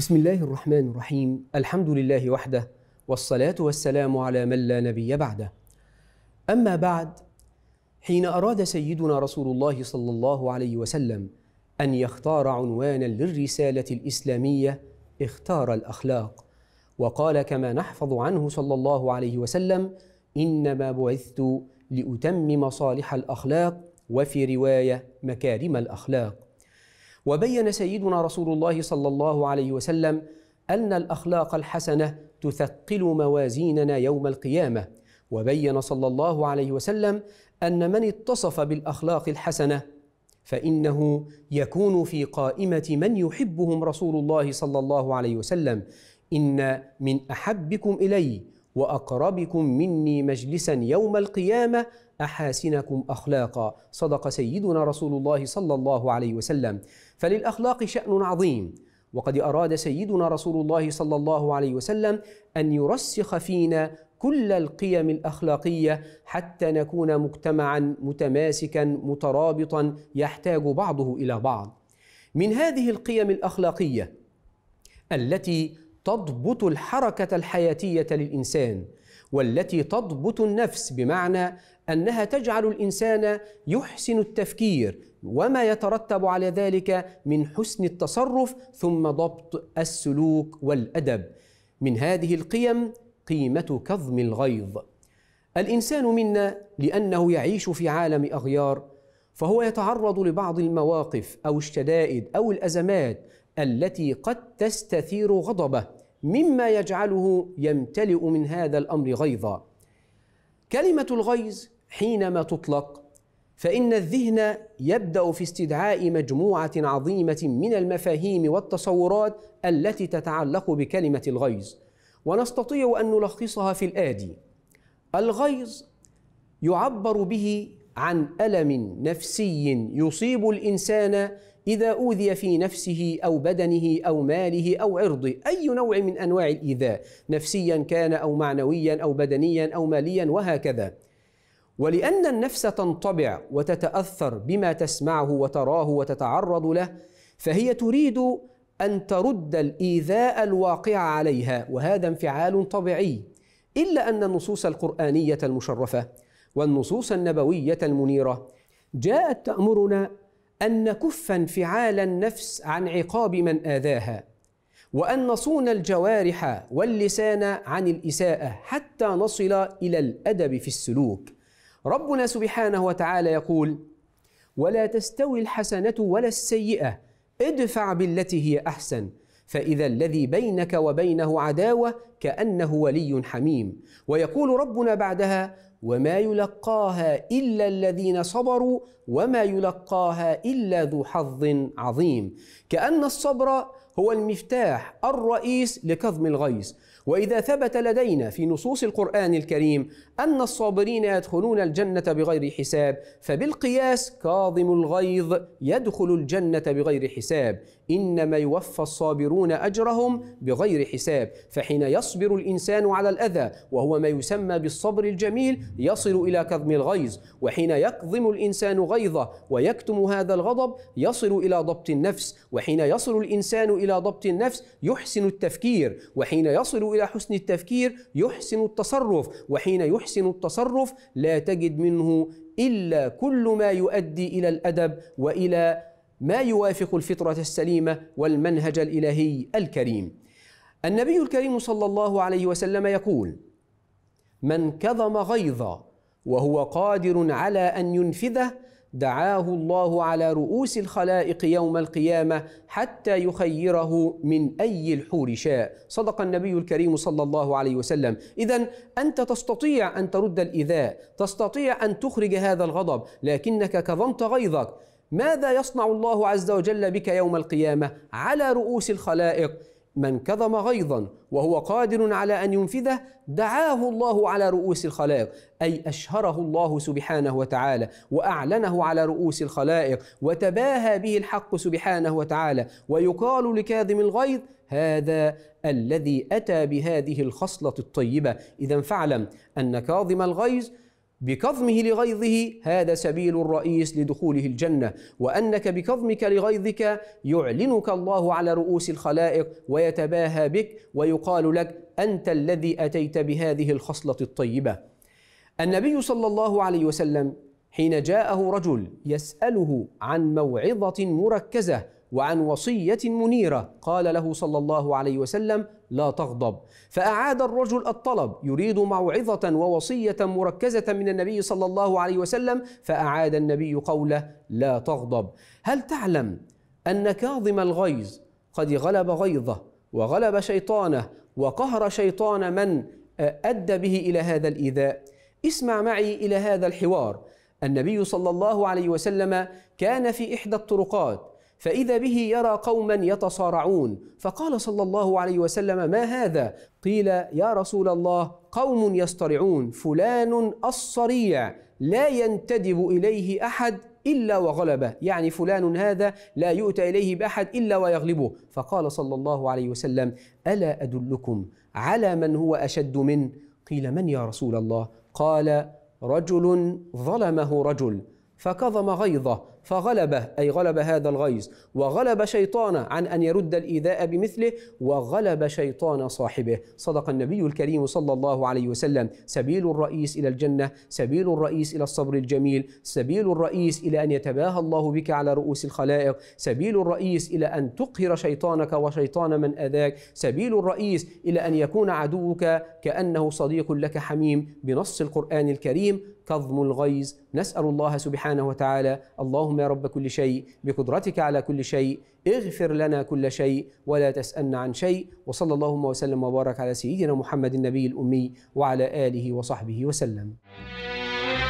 بسم الله الرحمن الرحيم الحمد لله وحده والصلاة والسلام على من لا نبي بعده أما بعد حين أراد سيدنا رسول الله صلى الله عليه وسلم أن يختار عنوانا للرسالة الإسلامية اختار الأخلاق وقال كما نحفظ عنه صلى الله عليه وسلم إنما بعثت لأتمم صالح الأخلاق وفي رواية مكارم الأخلاق وبين سيدنا رسول الله صلى الله عليه وسلم ان الاخلاق الحسنه تثقل موازيننا يوم القيامه وبين صلى الله عليه وسلم ان من اتصف بالاخلاق الحسنه فانه يكون في قائمه من يحبهم رسول الله صلى الله عليه وسلم ان من احبكم الي واقربكم مني مجلسا يوم القيامه احاسنكم اخلاقا صدق سيدنا رسول الله صلى الله عليه وسلم فللاخلاق شان عظيم وقد اراد سيدنا رسول الله صلى الله عليه وسلم ان يرسخ فينا كل القيم الاخلاقيه حتى نكون مجتمعا متماسكا مترابطا يحتاج بعضه الى بعض من هذه القيم الاخلاقيه التي تضبط الحركه الحياتيه للانسان والتي تضبط النفس بمعنى انها تجعل الانسان يحسن التفكير وما يترتب على ذلك من حسن التصرف ثم ضبط السلوك والادب من هذه القيم قيمه كظم الغيظ الانسان منا لانه يعيش في عالم اغيار فهو يتعرض لبعض المواقف او الشدائد او الازمات التي قد تستثير غضبه مما يجعله يمتلئ من هذا الامر غيظا كلمه الغيظ حينما تطلق فإن الذهن يبدأ في استدعاء مجموعة عظيمة من المفاهيم والتصورات التي تتعلق بكلمة الغيظ، ونستطيع أن نلخصها في الآتي: الغيظ يعبر به عن ألم نفسي يصيب الإنسان إذا أوذي في نفسه أو بدنه أو ماله أو عرضه أي نوع من أنواع الإيذاء نفسيا كان أو معنويا أو بدنيا أو ماليا وهكذا ولأن النفس تنطبع وتتأثر بما تسمعه وتراه وتتعرض له فهي تريد أن ترد الإيذاء الواقع عليها وهذا انفعال طبيعي إلا أن النصوص القرآنية المشرفة والنصوص النبوية المنيرة جاءت تأمرنا أن نكف انفعال النفس عن عقاب من آذاها وأن نصون الجوارح واللسان عن الإساءة حتى نصل إلى الأدب في السلوك ربنا سبحانه وتعالى يقول ولا تستوي الحسنه ولا السيئه ادفع بالتي هي احسن فإذا الذي بينك وبينه عداوة كأنه ولي حميم ويقول ربنا بعدها وما يلقاها إلا الذين صبروا وما يلقاها إلا ذو حظ عظيم كأن الصبر هو المفتاح الرئيس لكظم الغيظ واذا ثبت لدينا في نصوص القران الكريم ان الصابرين يدخلون الجنه بغير حساب فبالقياس كاظم الغيظ يدخل الجنه بغير حساب إنما يوفى الصابرون أجرهم بغير حساب فحين يصبر الإنسان على الأذى وهو ما يسمى بالصبر الجميل يصل إلى كظم الغيظ وحين يكظم الإنسان غيظه ويكتم هذا الغضب يصل إلى ضبط النفس وحين يصل الإنسان إلى ضبط النفس يحسن التفكير وحين يصل إلى حسن التفكير يحسن التصرف وحين يحسن التصرف لا تجد منه إلا كل ما يؤدي إلى الأدب وإلى ما يوافق الفطرة السليمة والمنهج الإلهي الكريم. النبي الكريم صلى الله عليه وسلم يقول: من كظم غيظا وهو قادر على أن ينفذه دعاه الله على رؤوس الخلائق يوم القيامة حتى يخيره من أي الحور شاء صدق النبي الكريم صلى الله عليه وسلم إذا أنت تستطيع أن ترد الإذاء تستطيع أن تخرج هذا الغضب لكنك كظمت غيظك ماذا يصنع الله عز وجل بك يوم القيامة على رؤوس الخلائق من كظم غيظا وهو قادر على أن ينفذه دعاه الله على رؤوس الخلائق أي أشهره الله سبحانه وتعالى وأعلنه على رؤوس الخلائق وتباهى به الحق سبحانه وتعالى ويقال لكاظم الغيظ هذا الذي أتى بهذه الخصلة الطيبة إذا فاعلم أن كاظم الغيظ بكظمه لغيظه هذا سبيل الرئيس لدخوله الجنة وأنك بكظمك لغيظك يعلنك الله على رؤوس الخلائق ويتباهى بك ويقال لك أنت الذي أتيت بهذه الخصلة الطيبة النبي صلى الله عليه وسلم حين جاءه رجل يسأله عن موعظة مركزة وعن وصية منيرة قال له صلى الله عليه وسلم لا تغضب فأعاد الرجل الطلب يريد موعظة ووصية مركزة من النبي صلى الله عليه وسلم فأعاد النبي قوله لا تغضب هل تعلم أن كاظم الغيظ قد غلب غيظه وغلب شيطانه وقهر شيطان من أدى به إلى هذا الإيذاء اسمع معي إلى هذا الحوار النبي صلى الله عليه وسلم كان في إحدى الطرقات فإذا به يرى قوما يتصارعون فقال صلى الله عليه وسلم ما هذا قيل يا رسول الله قوم يصطرعون فلان الصريع لا ينتدب إليه أحد إلا وغلبه يعني فلان هذا لا يؤتى إليه بأحد إلا ويغلبه فقال صلى الله عليه وسلم ألا أدلكم على من هو أشد من قيل من يا رسول الله قال رجل ظلمه رجل فكظم غيظه فغلبه أي غلب هذا الغيظ وغلب شيطان عن أن يرد الإيذاء بمثله وغلب شيطان صاحبه صدق النبي الكريم صلى الله عليه وسلم سبيل الرئيس إلى الجنة سبيل الرئيس إلى الصبر الجميل سبيل الرئيس إلى أن يتباهى الله بك على رؤوس الخلائق سبيل الرئيس إلى أن تقهر شيطانك وشيطان من أذاك سبيل الرئيس إلى أن يكون عدوك كأنه صديق لك حميم بنص القرآن الكريم كظم الغيظ نسأل الله سبحانه وتعالى الله اللهم يا رب كل شيء بقدرتك على كل شيء اغفر لنا كل شيء ولا تسألنا عن شيء وصلى اللهم وسلم وبارك على سيدنا محمد النبي الأمي وعلى آله وصحبه وسلم